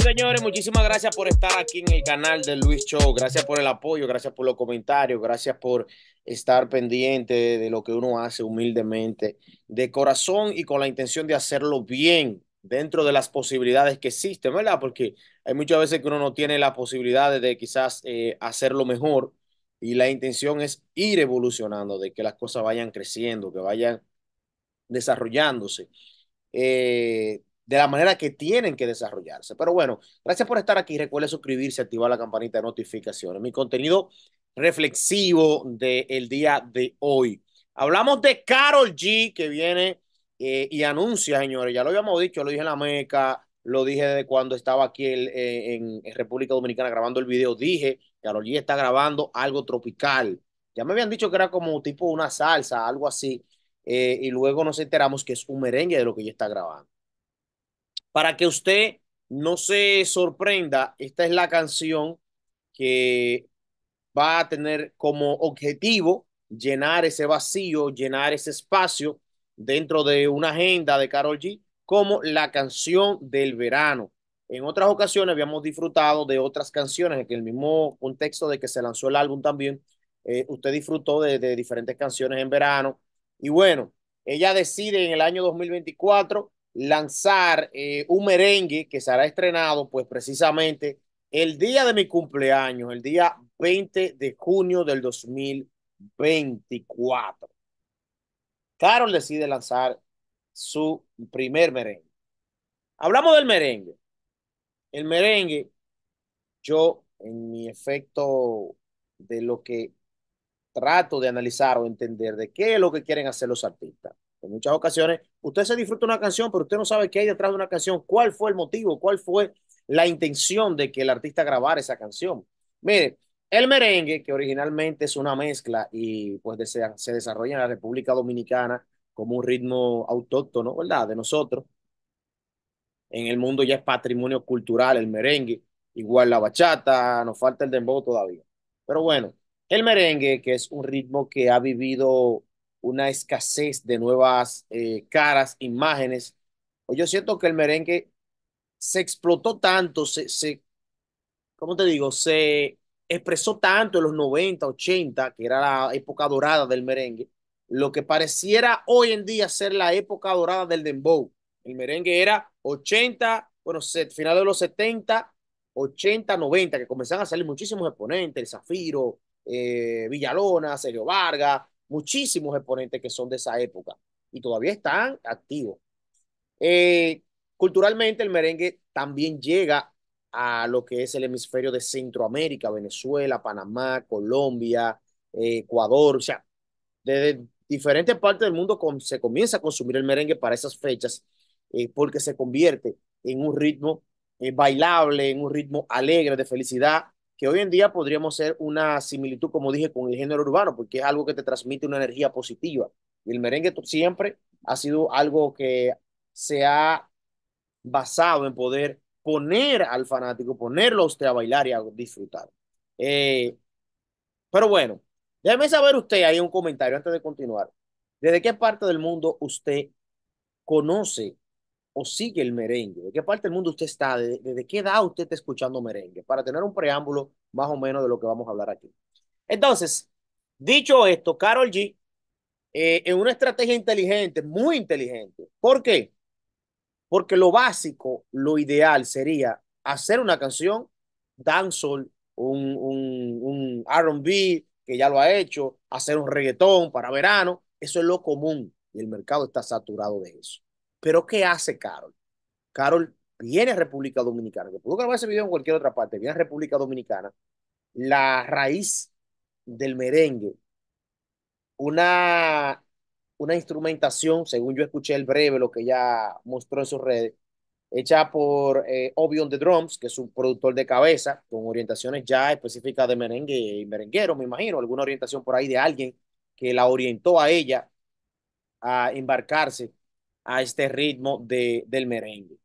señores, muchísimas gracias por estar aquí en el canal de Luis Show. Gracias por el apoyo, gracias por los comentarios, gracias por estar pendiente de lo que uno hace humildemente, de corazón y con la intención de hacerlo bien dentro de las posibilidades que existen, ¿verdad? Porque hay muchas veces que uno no tiene la posibilidad de quizás eh, hacerlo mejor y la intención es ir evolucionando, de que las cosas vayan creciendo, que vayan desarrollándose. Eh, de la manera que tienen que desarrollarse. Pero bueno, gracias por estar aquí. Recuerde suscribirse, activar la campanita de notificaciones. Mi contenido reflexivo del día de hoy. Hablamos de Carol G que viene eh, y anuncia, señores. Ya lo habíamos dicho, lo dije en la Meca, lo dije desde cuando estaba aquí eh, en, República Dominicana grabando el video. Dije, Carol G está grabando algo tropical. Ya me habían dicho que era como tipo una salsa, algo así. Eh, y luego nos enteramos que es un merengue de lo que ella está grabando. Para que usted no se sorprenda, esta es la canción que va a tener como objetivo llenar ese vacío, llenar ese espacio dentro de una agenda de Carol G como la canción del verano. En otras ocasiones habíamos disfrutado de otras canciones, en el mismo contexto de que se lanzó el álbum también, eh, usted disfrutó de, de diferentes canciones en verano. Y bueno, ella decide en el año 2024 lanzar eh, un merengue que será estrenado pues precisamente el día de mi cumpleaños, el día 20 de junio del 2024. Carol decide lanzar su primer merengue. Hablamos del merengue. El merengue, yo en mi efecto de lo que trato de analizar o entender de qué es lo que quieren hacer los artistas muchas ocasiones usted se disfruta una canción, pero usted no sabe qué hay detrás de una canción, cuál fue el motivo, cuál fue la intención de que el artista grabara esa canción. Mire, el merengue, que originalmente es una mezcla y pues se, se desarrolla en la República Dominicana como un ritmo autóctono, ¿verdad? De nosotros. En el mundo ya es patrimonio cultural el merengue, igual la bachata, nos falta el dembow todavía. Pero bueno, el merengue, que es un ritmo que ha vivido una escasez de nuevas eh, caras, imágenes. Pues yo siento que el merengue se explotó tanto, se, ¿cómo te digo? Se expresó tanto en los 90, 80, que era la época dorada del merengue, lo que pareciera hoy en día ser la época dorada del dembow. El merengue era 80, bueno, final de los 70, 80, 90, que comenzaron a salir muchísimos exponentes, el Zafiro, eh, Villalona, Sergio Vargas, muchísimos exponentes que son de esa época y todavía están activos. Eh, culturalmente el merengue también llega a lo que es el hemisferio de Centroamérica, Venezuela, Panamá, Colombia, eh, Ecuador, o sea, desde diferentes partes del mundo se comienza a consumir el merengue para esas fechas eh, porque se convierte en un ritmo bailable, en un ritmo alegre de felicidad que hoy en día podríamos ser una similitud, como dije, con el género urbano, porque es algo que te transmite una energía positiva. Y el merengue siempre ha sido algo que se ha basado en poder poner al fanático, ponerlo a usted a bailar y a disfrutar. Eh, pero bueno, déjeme saber usted ahí un comentario antes de continuar. ¿Desde qué parte del mundo usted conoce o sigue el merengue? ¿De qué parte del mundo usted está? ¿Desde de, qué edad usted está escuchando merengue? Para tener un preámbulo más o menos de lo que vamos a hablar aquí. Entonces, dicho esto, Carol G, eh, en una estrategia inteligente, muy inteligente. ¿Por qué? Porque lo básico, lo ideal sería hacer una canción, dancehall, un, un, un RB, que ya lo ha hecho, hacer un reggaetón para verano. Eso es lo común y el mercado está saturado de eso. Pero ¿qué hace Carol? Carol viene a República Dominicana, que pudo grabar ese video en cualquier otra parte, viene a República Dominicana, la raíz del merengue, una, una instrumentación, según yo escuché el breve, lo que ya mostró en sus redes, hecha por eh, Obi on the Drums, que es un productor de cabeza, con orientaciones ya específicas de merengue y merenguero, me imagino, alguna orientación por ahí de alguien que la orientó a ella a embarcarse a este ritmo de, del merengue.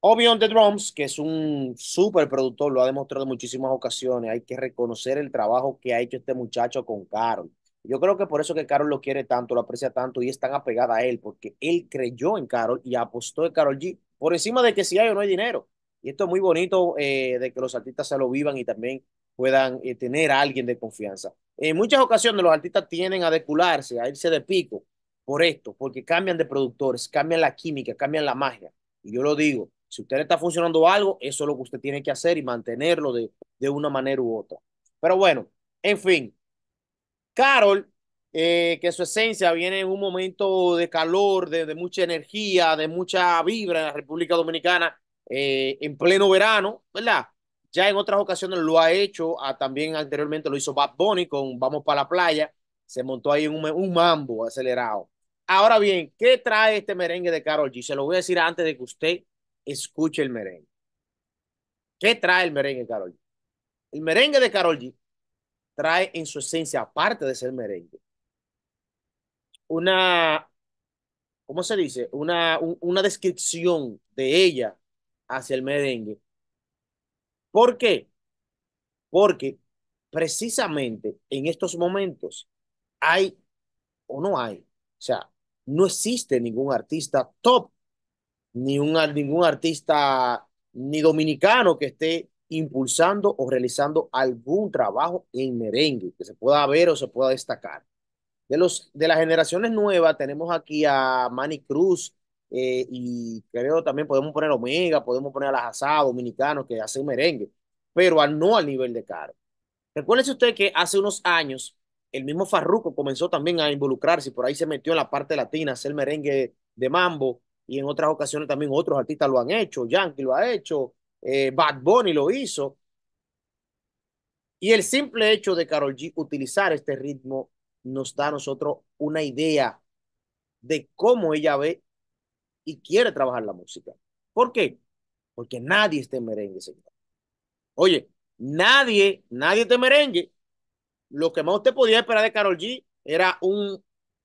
Obi on the Drums, que es un súper productor, lo ha demostrado en muchísimas ocasiones. Hay que reconocer el trabajo que ha hecho este muchacho con Carol. Yo creo que por eso que Carol lo quiere tanto, lo aprecia tanto y es tan apegada a él, porque él creyó en Carol y apostó en Carol G por encima de que si hay o no hay dinero. Y esto es muy bonito eh, de que los artistas se lo vivan y también puedan eh, tener a alguien de confianza. En muchas ocasiones los artistas tienden a decularse, a irse de pico, por esto, porque cambian de productores, cambian la química, cambian la magia. Y yo lo digo, si usted está funcionando algo, eso es lo que usted tiene que hacer y mantenerlo de, una manera u otra. Pero bueno, en fin, Carol, eh, que su esencia viene en un momento de calor, de, mucha energía, de mucha vibra en la República Dominicana, eh, en pleno verano, ¿verdad? Ya en otras ocasiones lo ha hecho, ah, también anteriormente lo hizo Bad Bunny con Vamos para la playa, se montó ahí un, un mambo acelerado. Ahora bien, ¿qué trae este merengue de Carol G? Se lo voy a decir antes de que usted escuche el merengue. ¿Qué trae el merengue de Carol G? El merengue de Carol G trae en su esencia, aparte de ser merengue, una, ¿cómo se dice? Una, una descripción de ella hacia el merengue. ¿Por qué? Porque precisamente en estos momentos hay o no hay. O sea, no existe ningún artista top, ningún artista ni dominicano que esté impulsando o realizando algún trabajo en merengue que se pueda ver o se pueda destacar. De, los, de las generaciones nuevas tenemos aquí a Manny Cruz eh, y creo también podemos poner Omega, podemos poner a las asadas dominicanos que hacen merengue, pero a, no al nivel de Caro. recuérdense usted que hace unos años el mismo Farruco comenzó también a involucrarse, por ahí se metió en la parte latina, hacer merengue de mambo, y en otras ocasiones también otros artistas lo han hecho, Yankee lo ha hecho, eh, Bad Bunny lo hizo. Y el simple hecho de Carol G utilizar este ritmo nos da a nosotros una idea de cómo ella ve y quiere trabajar la música. ¿Por qué? Porque nadie está en merengue, señor. Oye, nadie, nadie te merengue lo que más usted podía esperar de Carol G era un,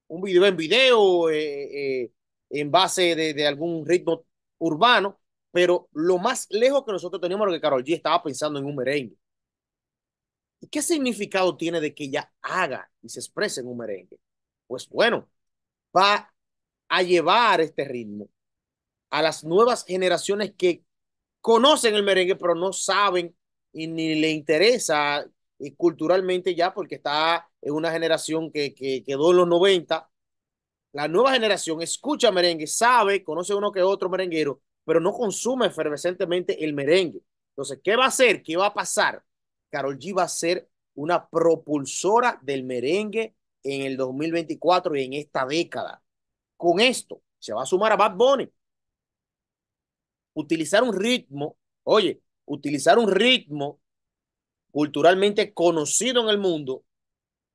un video en video, eh, eh, en base de, de, algún ritmo urbano, pero lo más lejos que nosotros teníamos era que Carol G estaba pensando en un merengue. ¿Y qué significado tiene de que ella haga y se exprese en un merengue? Pues bueno, va a llevar este ritmo a las nuevas generaciones que conocen el merengue, pero no saben y ni le interesa y culturalmente ya, porque está en una generación que, quedó en los 90. La nueva generación escucha merengue, sabe, conoce uno que otro merenguero, pero no consume efervescentemente el merengue. Entonces, ¿qué va a hacer? ¿Qué va a pasar? Carol G va a ser una propulsora del merengue en el 2024 y en esta década. Con esto se va a sumar a Bad Bunny. Utilizar un ritmo, oye, utilizar un ritmo culturalmente conocido en el mundo,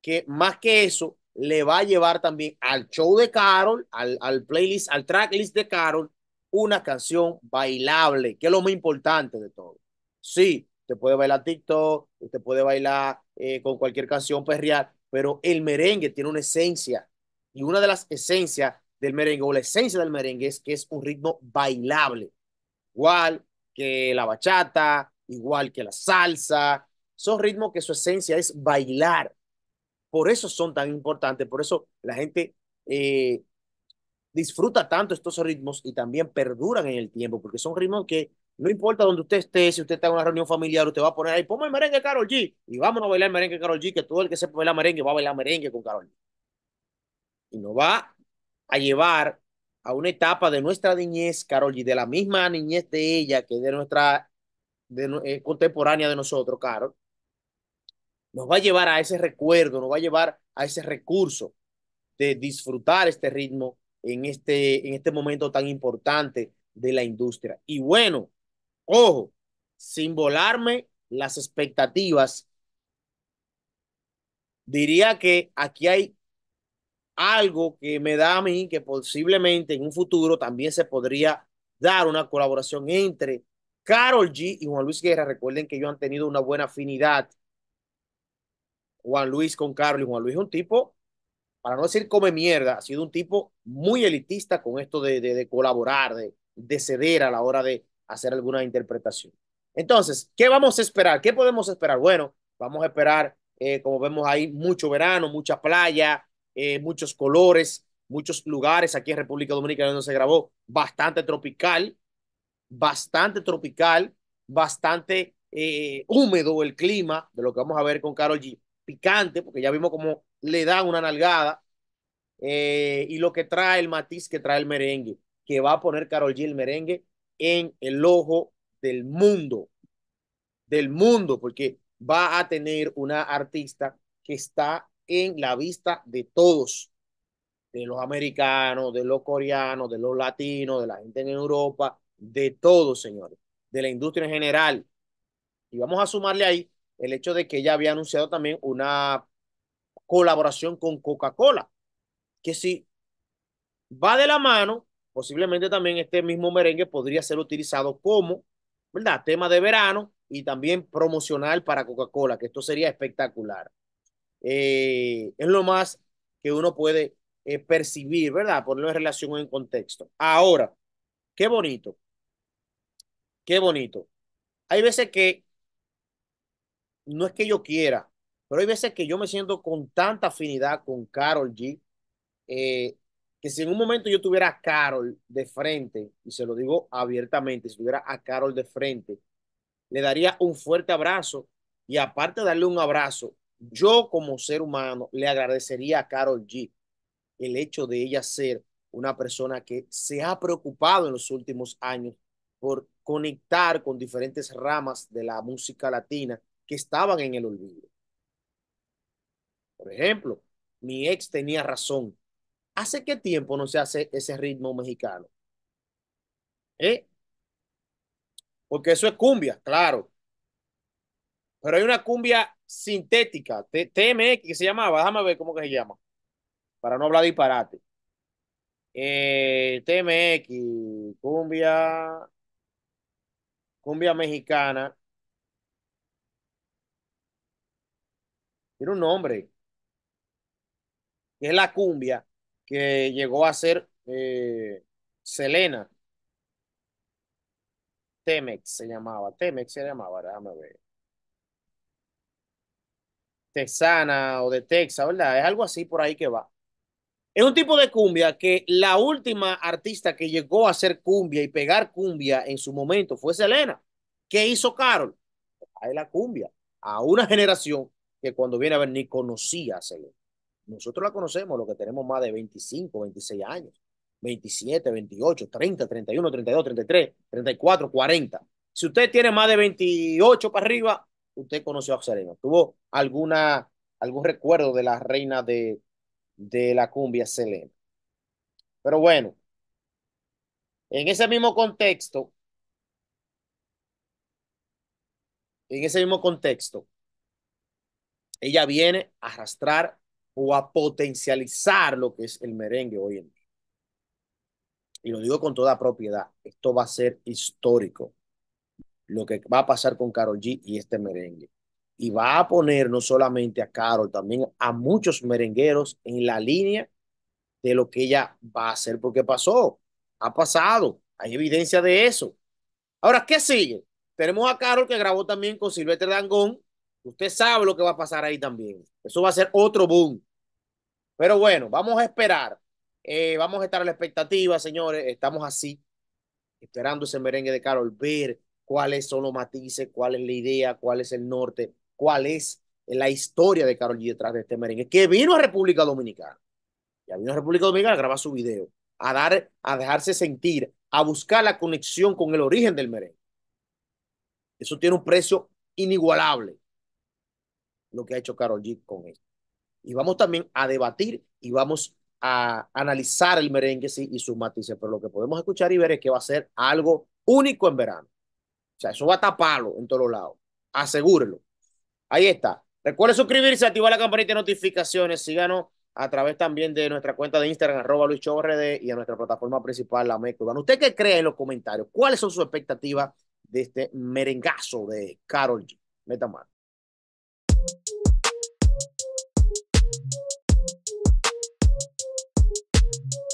que más que eso le va a llevar también al show de Carol, al, playlist, al tracklist de Carol, una canción bailable, que es lo más importante de todo. Sí, te puede bailar TikTok, te puede bailar eh, con cualquier canción perrial pero el merengue tiene una esencia y una de las esencias del merengue o la esencia del merengue es que es un ritmo bailable, igual que la bachata, igual que la salsa, son ritmos que su esencia es bailar. Por eso son tan importantes, por eso la gente eh, disfruta tanto estos ritmos y también perduran en el tiempo, porque son ritmos que no importa donde usted esté, si usted está en una reunión familiar, usted va a poner ahí, ponme el merengue Carol G y vámonos a bailar merengue Carol G, que todo el que sepa la merengue va a bailar merengue con Carol Y nos va a llevar a una etapa de nuestra niñez, Carol G, de la misma niñez de ella que de nuestra eh, contemporánea de nosotros, Carol, nos va a llevar a ese recuerdo, nos va a llevar a ese recurso de disfrutar este ritmo en este, en este momento tan importante de la industria. Y bueno, ojo, sin volarme las expectativas, diría que aquí hay algo que me da a mí que posiblemente en un futuro también se podría dar una colaboración entre Carol G y Juan Luis Guerra. Recuerden que ellos han tenido una buena afinidad Juan Luis con Carlos. Juan Luis es un tipo, para no decir come mierda, ha sido un tipo muy elitista con esto de, colaborar, de, ceder a la hora de hacer alguna interpretación. Entonces, ¿qué vamos a esperar? ¿Qué podemos esperar? Bueno, vamos a esperar, eh, como vemos ahí, mucho verano, mucha playa, eh, muchos colores, muchos lugares. Aquí en República Dominicana donde se grabó bastante tropical, bastante tropical, bastante eh, húmedo el clima de lo que vamos a ver con Carlos. G picante, porque ya vimos cómo le dan una nalgada, eh, y lo que trae el matiz que trae el merengue, que va a poner Carol G merengue en el ojo del mundo, del mundo, porque va a tener una artista que está en la vista de todos, de los americanos, de los coreanos, de los latinos, de la gente en Europa, de todos, señores, de la industria en general. Y vamos a sumarle ahí el hecho de que ella había anunciado también una colaboración con Coca-Cola, que si va de la mano, posiblemente también este mismo merengue podría ser utilizado como, ¿verdad? Tema de verano y también promocional para Coca-Cola, que esto sería espectacular. Eh, es lo más que uno puede eh, percibir, ¿verdad? Ponerlo en relación en contexto. Ahora, qué bonito, qué bonito. Hay veces que no es que yo quiera, pero hay veces que yo me siento con tanta afinidad con Carol G, eh, que si en un momento yo tuviera a Carol de frente, y se lo digo abiertamente, si tuviera a Carol de frente, le daría un fuerte abrazo y aparte de darle un abrazo, yo como ser humano le agradecería a Carol G el hecho de ella ser una persona que se ha preocupado en los últimos años por conectar con diferentes ramas de la música latina que estaban en el olvido. Por ejemplo, mi ex tenía razón. ¿Hace qué tiempo no se hace ese ritmo mexicano? ¿Eh? Porque eso es cumbia, claro. Pero hay una cumbia sintética, TMX, que se llamaba, déjame ver cómo que se llama, para no hablar disparate. Eh, TMX, cumbia, cumbia mexicana. tiene un nombre, que es la cumbia que llegó a ser eh, Selena. Temex se llamaba, Temex se llamaba, déjame ver. Texana o de Texas, ¿verdad? Es algo así por ahí que va. Es un tipo de cumbia que la última artista que llegó a hacer cumbia y pegar cumbia en su momento fue Selena. ¿Qué hizo Carol? Ahí la cumbia a una generación que cuando viene a ver ni conocía a Selena. Nosotros la conocemos, los que tenemos más de 25, 26 años, 27, 28, 30, 31, 32, 33, 34, 40. Si usted tiene más de 28 para arriba, usted conoció a Selena. ¿Tuvo algún recuerdo de la reina de la cumbia Selena? Pero bueno, en ese mismo contexto, en ese mismo contexto, ella viene a arrastrar o a potencializar lo que es el merengue hoy en día. Y lo digo con toda propiedad, esto va a ser histórico, lo que va a pasar con Carol G y este merengue. Y va a poner no solamente a Carol, también a muchos merengueros en la línea de lo que ella va a hacer, porque pasó, ha pasado, hay evidencia de eso. Ahora, ¿qué sigue? Tenemos a Carol que grabó también con Silvestre Dangón Usted sabe lo que va a pasar ahí también. Eso va a ser otro boom. Pero bueno, vamos a esperar. Eh, vamos a estar a la expectativa, señores. Estamos así, esperando ese merengue de Carol, ver cuáles son los matices, cuál es la idea, cuál es el norte, cuál es la historia de Carol y detrás de este merengue, que vino a República Dominicana. Ya vino a República Dominicana a grabar su video, a, dar, a dejarse sentir, a buscar la conexión con el origen del merengue. Eso tiene un precio inigualable lo que ha hecho Carol G con él Y vamos también a debatir y vamos a analizar el merengue y sus matices, pero lo que podemos escuchar y ver es que va a ser algo único en verano. O sea, eso va a taparlo en todos lados. Asegúrenlo. Ahí está. Recuerden suscribirse, activar la campanita de notificaciones. Síganos a través también de nuestra cuenta de Instagram, arroba Luis RD, y a nuestra plataforma principal, la Meco ¿Usted qué cree en los comentarios? ¿Cuáles son sus expectativas de este merengazo de Carol G? Meta mano. Thank you.